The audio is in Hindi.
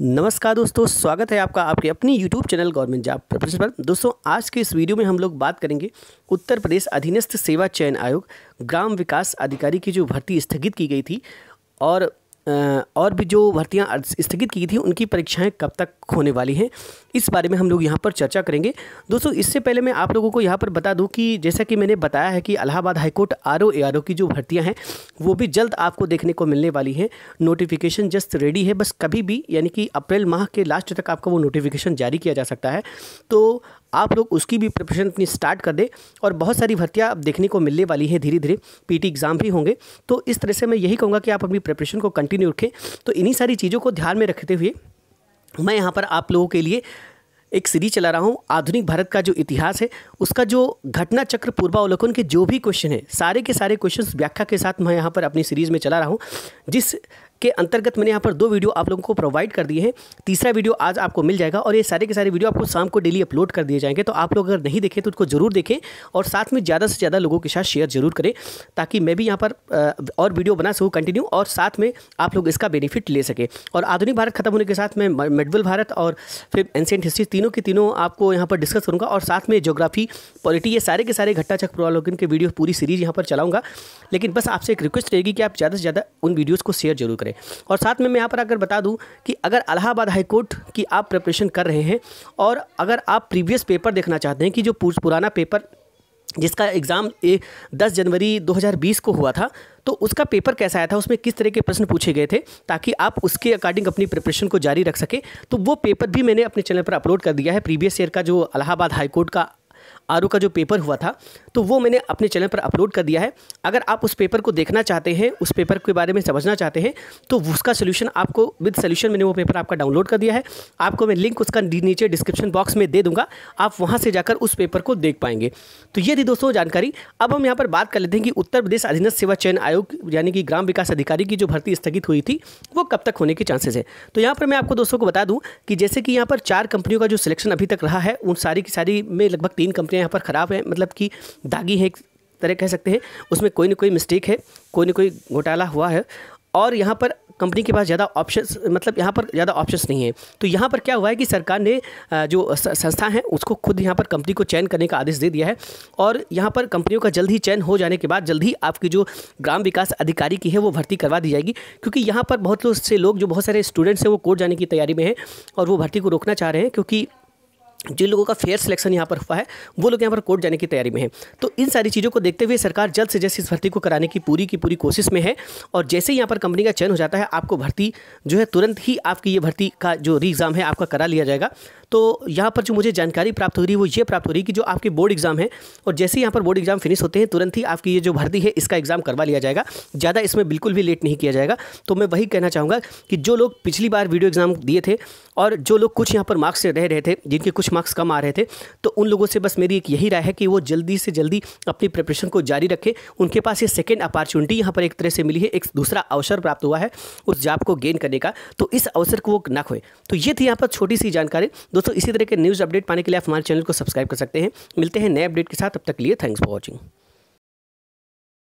नमस्कार दोस्तों स्वागत है आपका आपके अपनी YouTube channel government job preparation पर दोस्तों आज के इस वीडियो में हम लोग बात करेंगे उत्तर प्रदेश अधीनस्थ सेवा चयन आयोग ग्राम विकास अधिकारी की जो भर्ती स्थगित की गई थी और और भी जो भर्तियां स्थगित की थी उनकी परीक्षाएं कब तक होने वाली हैं इस बारे में हम लोग यहां पर चर्चा करेंगे दोस्तों इससे पहले मैं आप लोगों को यहां पर बता दूं कि जैसा कि मैंने बताया है कि Allahabad high court R O A की जो भर्तियां हैं वो भी जल्द आपको देखने को मिलने वाली हैं नोटिफिकेशन जस्ट रेडी है बस कभी भी यानी कि अप्रैल माह के लास्ट तक आपका वो नोटिफिकेशन जारी किया जा सकता है तो आप लोग उसकी भी प्रिपरेशन अपनी स्टार्ट कर दें और बहुत सारी भर्तियाँ अब देखने को मिलने वाली है धीरे धीरे पीटी एग्ज़ाम भी होंगे तो इस तरह से मैं यही कहूँगा कि आप अपनी प्रिपरेशन को कंटिन्यू रखें तो इन्हीं सारी चीज़ों को ध्यान में रखते हुए मैं यहाँ पर आप लोगों के लिए एक सीरीज चला रहा हूँ आधुनिक भारत का जो इतिहास है उसका जो घटना चक्र पूर्वावलोकन के जो भी क्वेश्चन है सारे के सारे क्वेश्चन व्याख्या के साथ मैं यहाँ पर अपनी सीरीज़ में चला रहा हूँ जिस के अंतर्गत मैंने यहाँ पर दो वीडियो आप लोगों को प्रोवाइड कर दिए हैं तीसरा वीडियो आज आपको मिल जाएगा और ये सारे के सारे वीडियो आपको शाम को डेली अपलोड कर दिए जाएंगे तो आप लोग अगर नहीं देखें तो उसको जरूर देखें और साथ में ज़्यादा से ज़्यादा लोगों के साथ शेयर जरूर करें ताकि मैं भी यहाँ पर और वीडियो बना सकूँ कंटिन्यू और साथ में आप लोग इसका बेनिफिट ले सकें और आधुनिक भारत खत्म होने के साथ मैं मेडवल भारत और फिर एंशियंट हिस्ट्री तीनों के तीनों आपको यहाँ पर डिस्कस करूँगा और साथ में जोग्राफी पॉलिटी ये सारे के सारे घट्टा चक्र के वीडियो पूरी सीरीज़ यहाँ पर चलाऊँगा लेकिन बस आपसे एक रिक्वेस्ट रहेगी कि आप ज़्यादा से ज़्यादा उन वीडियोज़ को शेयर जरूर करें करें और साथ में मैं यहाँ पर आकर बता दूँ कि अगर अलाहाबाद हाईकोर्ट की आप प्रिपरेशन कर रहे हैं और अगर आप प्रीवियस पेपर देखना चाहते हैं कि जो पुराना पेपर जिसका एग्ज़ाम दस जनवरी 2020 को हुआ था तो उसका पेपर कैसा आया था उसमें किस तरह के प्रश्न पूछे गए थे ताकि आप उसके अकॉर्डिंग अपनी प्रिपरेशन को जारी रख सकें तो वो पेपर भी मैंने अपने चैनल पर अपलोड कर दिया है प्रीवियस ईयर का जो अलाहाबाद हाईकोर्ट का आर का जो पेपर हुआ था तो वो मैंने अपने चैनल पर अपलोड कर दिया है अगर आप उस पेपर को देखना चाहते हैं उस पेपर के बारे में समझना चाहते हैं तो उसका सोल्यूशन आपको विद सोल्यूशन मैंने वो पेपर आपका डाउनलोड कर दिया है आपको मैं लिंक उसका नीचे डिस्क्रिप्शन बॉक्स में दे दूंगा आप वहाँ से जाकर उस पेपर को देख पाएंगे तो ये थी दोस्तों जानकारी अब हम यहाँ पर बात कर लेते हैं कि उत्तर प्रदेश अधीनस्थ सेवा चयन आयोग यानी कि ग्राम विकास अधिकारी की जो भर्ती स्थगित हुई थी वो कब तक होने के चांसेस है तो यहाँ पर मैं आपको दोस्तों को बता दूँ कि जैसे कि यहाँ पर चार कंपनियों का जो सिलेक्शन अभी तक रहा है उन सारी की सारी में लगभग तीन कंपनियाँ यहाँ पर ख़राब है मतलब कि दागी है एक तरह कह सकते हैं उसमें कोई ना कोई मिस्टेक है कोई ना कोई घोटाला हुआ है और यहाँ पर कंपनी के पास ज़्यादा ऑप्शन मतलब यहाँ पर ज़्यादा ऑप्शंस नहीं है तो यहाँ पर क्या हुआ है कि सरकार ने जो संस्था है उसको खुद यहाँ पर कंपनी को चयन करने का आदेश दे दिया है और यहाँ पर कंपनियों का जल्द ही चयन हो जाने के बाद जल्द ही आपकी जो ग्राम विकास अधिकारी की है वो भर्ती करवा दी जाएगी क्योंकि यहाँ पर बहुत से लोग जो बहुत सारे स्टूडेंट्स हैं वो कोर्ट जाने की तैयारी में हैं और वो भर्ती को रोकना चाह रहे हैं क्योंकि जिन लोगों का फेयर सिलेक्शन यहाँ पर हुआ है वो लोग यहाँ पर कोर्ट जाने की तैयारी में है तो इन सारी चीज़ों को देखते हुए सरकार जल्द से जल्द इस भर्ती को कराने की पूरी की पूरी कोशिश में है और जैसे ही यहाँ पर कंपनी का चयन हो जाता है आपको भर्ती जो है तुरंत ही आपकी ये भर्ती का जो री एग्ज़ाम है आपका करा लिया जाएगा तो यहाँ पर जो मुझे जानकारी प्राप्त हो रही है वो ये प्राप्त हो रही है कि जो आपके बोर्ड एग्ज़ाम है और जैसे ही यहाँ पर बोर्ड एग्ज़ाम फिनिश होते हैं तुरंत ही आपकी ये जो भर्ती है इसका एग्ज़ाम करवा लिया जाएगा ज़्यादा इसमें बिल्कुल भी लेट नहीं किया जाएगा तो मैं वही कहना चाहूँगा कि जो लोग पिछली बार वीडियो एग्ज़ाम दिए थे और जो लोग कुछ यहाँ पर मार्क्स से रह रहे थे जिनके कुछ कुछ मार्क्स कम आ रहे थे तो उन लोगों से बस मेरी एक यही राय है कि वो जल्दी से जल्दी अपनी प्रिपरेशन को जारी रखें उनके पास ये सेकेंड अपॉर्चुनिटी यहाँ पर एक तरह से मिली है एक दूसरा अवसर प्राप्त हुआ है उस जॉब को गेन करने का तो इस अवसर को वो ना खोए तो ये थी यहाँ पर छोटी सी जानकारी दोस्तों इसी तरह के न्यूज़ अपडेट पाने के लिए आप हमारे चैनल को सब्सक्राइब कर सकते हैं मिलते हैं नए अपडेट के साथ अब तक लिए थैंक्स फॉर वॉचिंग